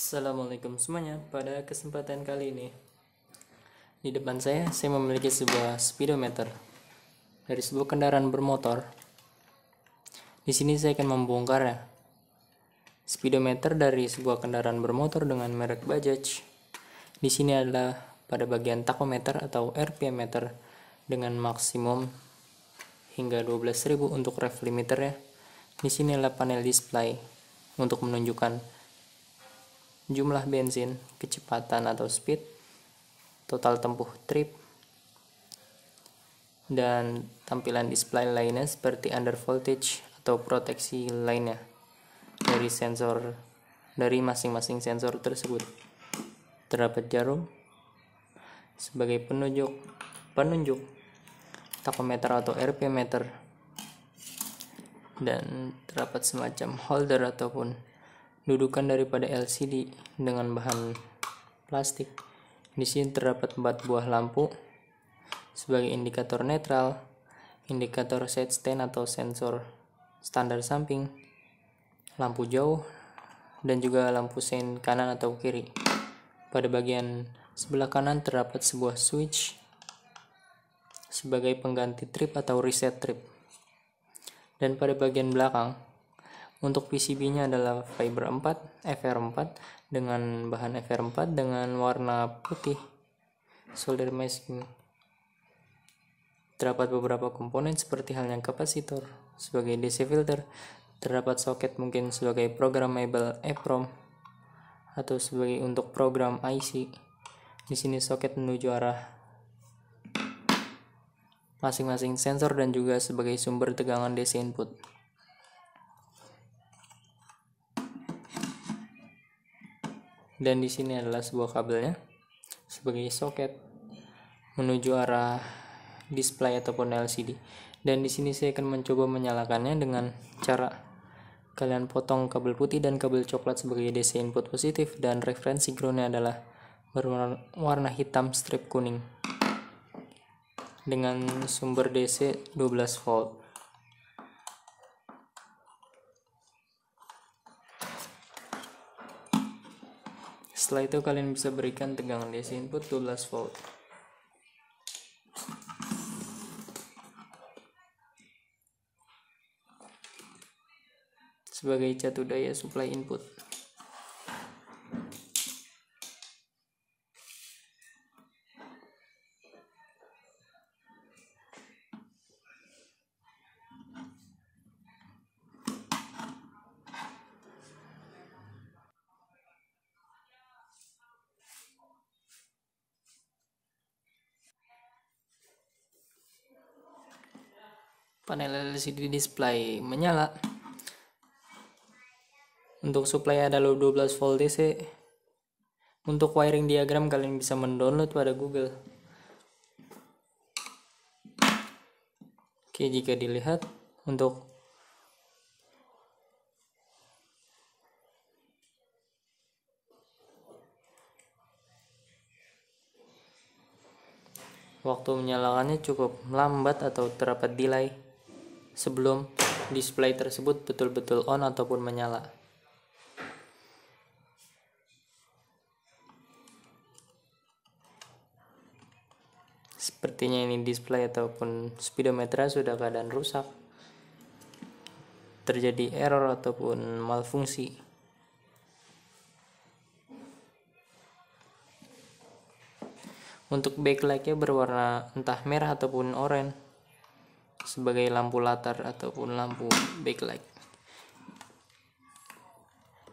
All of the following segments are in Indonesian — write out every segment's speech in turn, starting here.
Assalamualaikum semuanya. Pada kesempatan kali ini, di depan saya, saya memiliki sebuah speedometer dari sebuah kendaraan bermotor. Di sini saya akan membongkar ya. Speedometer dari sebuah kendaraan bermotor dengan merek Bajaj. Di sini adalah pada bagian takometer atau RPM meter dengan maksimum hingga 12.000 untuk rev limiter ya. Di sini adalah panel display untuk menunjukkan jumlah bensin, kecepatan atau speed, total tempuh trip, dan tampilan display lainnya seperti under voltage atau proteksi lainnya dari sensor dari masing-masing sensor tersebut. Terdapat jarum sebagai penunjuk penunjuk tachometer atau RP meter dan terdapat semacam holder ataupun dudukan daripada LCD dengan bahan plastik. Di sini terdapat empat buah lampu sebagai indikator netral, indikator set stand atau sensor standar samping, lampu jauh, dan juga lampu sein kanan atau kiri. Pada bagian sebelah kanan terdapat sebuah switch sebagai pengganti trip atau reset trip. Dan pada bagian belakang untuk PCB-nya adalah fiber 4, FR4 dengan bahan FR4 dengan warna putih. Solder masking terdapat beberapa komponen seperti halnya kapasitor sebagai DC filter, terdapat soket mungkin sebagai programmable EEPROM atau sebagai untuk program IC. Di sini soket menuju arah masing-masing sensor dan juga sebagai sumber tegangan DC input. dan di sini adalah sebuah kabelnya sebagai soket menuju arah display ataupun LCD. Dan di sini saya akan mencoba menyalakannya dengan cara kalian potong kabel putih dan kabel coklat sebagai DC input positif dan referensi groundnya adalah berwarna hitam strip kuning dengan sumber DC 12 volt. Setelah itu kalian bisa berikan tegangan DC input 12 volt. Sebagai catu daya supply input. panel LCD display menyala untuk supply ada 12 volt DC untuk wiring diagram kalian bisa mendownload pada Google Oke jika dilihat untuk waktu menyalakannya cukup lambat atau terdapat delay sebelum display tersebut betul-betul on ataupun menyala. Sepertinya ini display ataupun speedometer sudah keadaan rusak. Terjadi error ataupun malfungsi. Untuk backlightnya berwarna entah merah ataupun oranye sebagai lampu latar ataupun lampu backlight.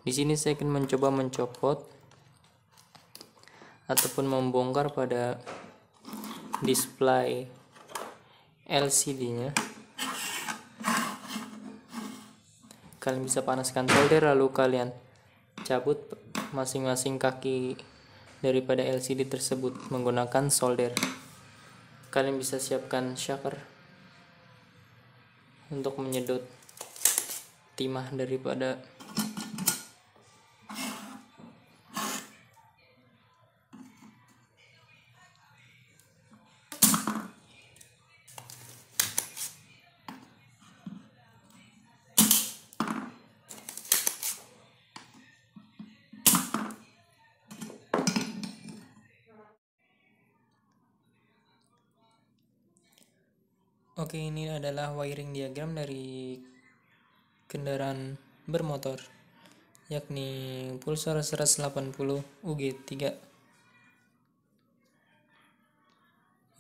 Di sini saya akan mencoba mencopot ataupun membongkar pada display LCD-nya. Kalian bisa panaskan solder lalu kalian cabut masing-masing kaki daripada LCD tersebut menggunakan solder. Kalian bisa siapkan shaker untuk menyedot timah daripada Oke, ini adalah wiring diagram dari kendaraan bermotor, yakni Pulsar 180 UG3.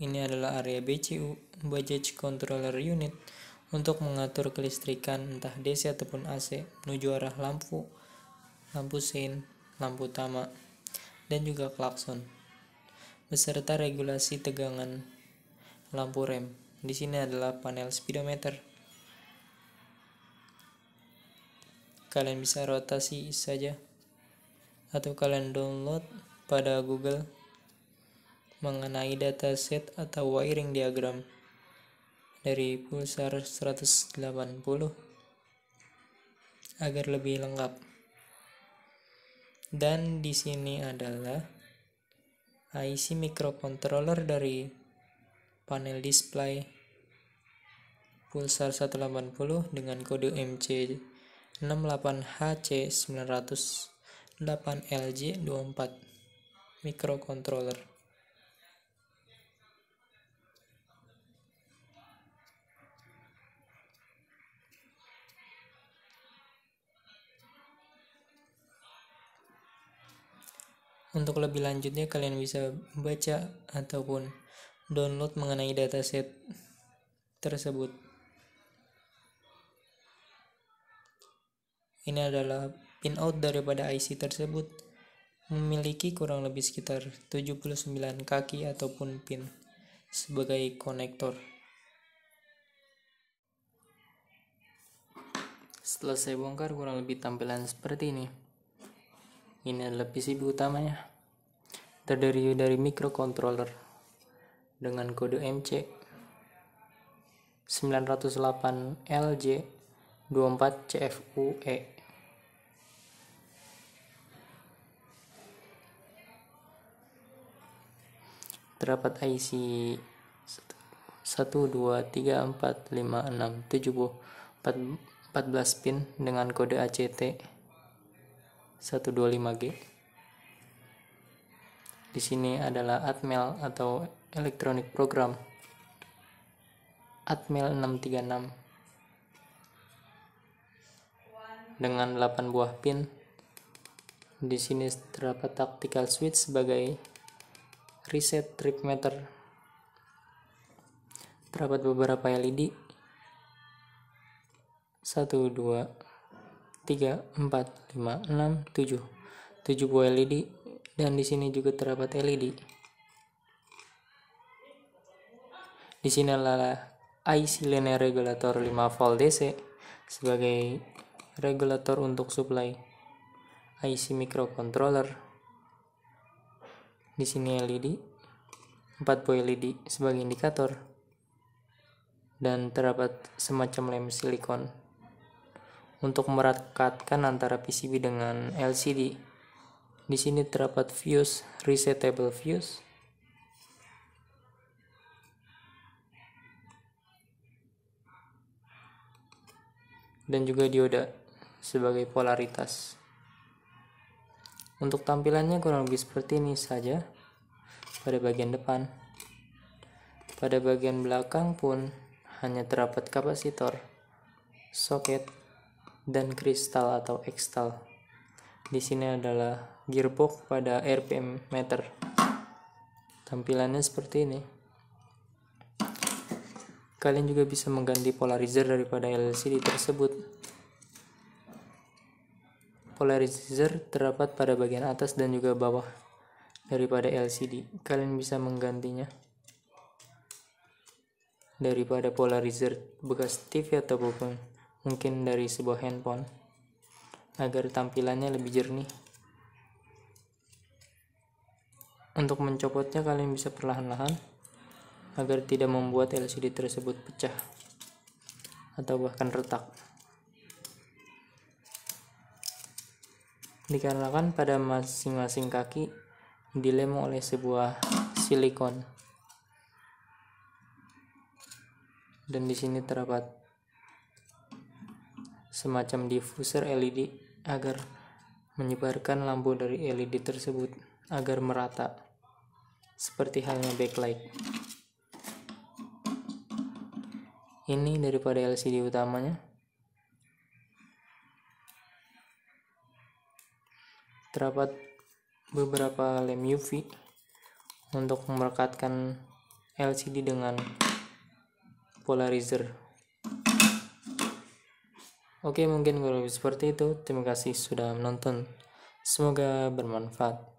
Ini adalah area BCU, Budget Controller Unit, untuk mengatur kelistrikan entah DC ataupun AC menuju arah lampu, lampu sein, lampu utama, dan juga klakson, beserta regulasi tegangan lampu rem. Di sini adalah panel speedometer. Kalian bisa rotasi saja atau kalian download pada Google mengenai dataset atau wiring diagram dari pulsar 180 agar lebih lengkap. Dan di sini adalah IC microcontroller dari panel display Pulsar 180 dengan kode MC68HC908LJ24 microcontroller. Untuk lebih lanjutnya kalian bisa baca ataupun download mengenai dataset tersebut. Ini adalah pinout daripada IC tersebut memiliki kurang lebih sekitar 79 kaki ataupun pin sebagai konektor. Setelah saya bongkar kurang lebih tampilan seperti ini. Ini adalah PCB utamanya. Terdiri dari microcontroller dengan kode MC 908 LJ 24 CFUE terdapat IC 1, 2, 3, 4, 5, 6, 7, 4, 14 pin dengan kode ACT 125G. Di sini adalah Atmel atau elektronik program Atmel 636 dengan 8 buah pin. Di sini terdapat tactical switch sebagai reset trip meter terdapat beberapa LED 1, 2, 3, 4, 5, 6, 7 7 buah LED dan di sini juga terdapat LED di sini adalah IC linear regulator 5 volt DC sebagai regulator untuk supply IC microcontroller di sini LED, 4 buah LED sebagai indikator, dan terdapat semacam lem silikon untuk merekatkan antara PCB dengan LCD. Di sini terdapat fuse, resetable fuse, dan juga dioda sebagai polaritas. Untuk tampilannya kurang lebih seperti ini saja pada bagian depan. Pada bagian belakang pun hanya terdapat kapasitor, soket, dan kristal atau ekstal. Di sini adalah gearbox pada RPM meter. Tampilannya seperti ini. Kalian juga bisa mengganti polarizer daripada LCD tersebut Polarizer terdapat pada bagian atas dan juga bawah daripada LCD. Kalian bisa menggantinya daripada polarizer bekas TV atau mungkin dari sebuah handphone agar tampilannya lebih jernih. Untuk mencopotnya kalian bisa perlahan-lahan agar tidak membuat LCD tersebut pecah atau bahkan retak. dikarenakan pada masing-masing kaki dilem oleh sebuah silikon. Dan di sini terdapat semacam diffuser LED agar menyebarkan lampu dari LED tersebut agar merata seperti halnya backlight. Ini daripada LCD utamanya. terdapat beberapa lem UV untuk merekatkan LCD dengan polarizer. Oke, mungkin kurang lebih seperti itu. Terima kasih sudah menonton. Semoga bermanfaat.